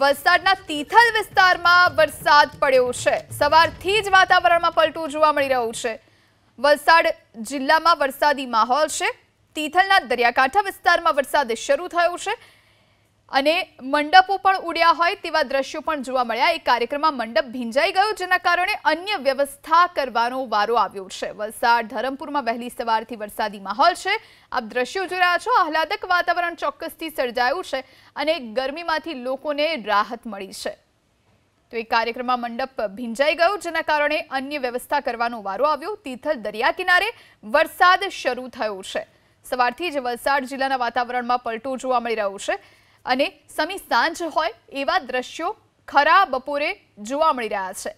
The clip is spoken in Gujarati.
વલસાડના તિથલ વિસ્તારમાં વરસાદ પડ્યો છે સવારથી જ વાતાવરણમાં પલટો જોવા મળી રહ્યું છે વલસાડ જિલ્લામાં વરસાદી માહોલ છે તિથલના દરિયાકાંઠા વિસ્તારમાં વરસાદ શરૂ થયો છે અને મંડપો પણ ઉડ્યા હોય તેવા દ્રશ્યો પણ જોવા મળ્યા એ કાર્યક્રમમાં મંડપ ભીંજાઈ ગયો જેના કારણે અન્ય વ્યવસ્થા કરવાનો વારો આવ્યો છે વલસાડ ધરમપુરમાં વહેલી સવારથી વરસાદી માહોલ છે આપ દ્રશ્યો જોઈ રહ્યા છો આહલાદક વાતાવરણ ચોક્કસથી સર્જાયું છે અને ગરમીમાંથી લોકોને રાહત મળી છે તો એ કાર્યક્રમમાં મંડપ ભીંજાઈ ગયો જેના કારણે અન્ય વ્યવસ્થા કરવાનો વારો આવ્યો તિથલ દરિયા કિનારે વરસાદ શરૂ થયો છે સવારથી જ વલસાડ જિલ્લાના વાતાવરણમાં પલટો જોવા મળી રહ્યો છે અને સમી સાંજ હોય એવા દ્રશ્યો ખરા બપોરે જોવા મળી રહ્યા છે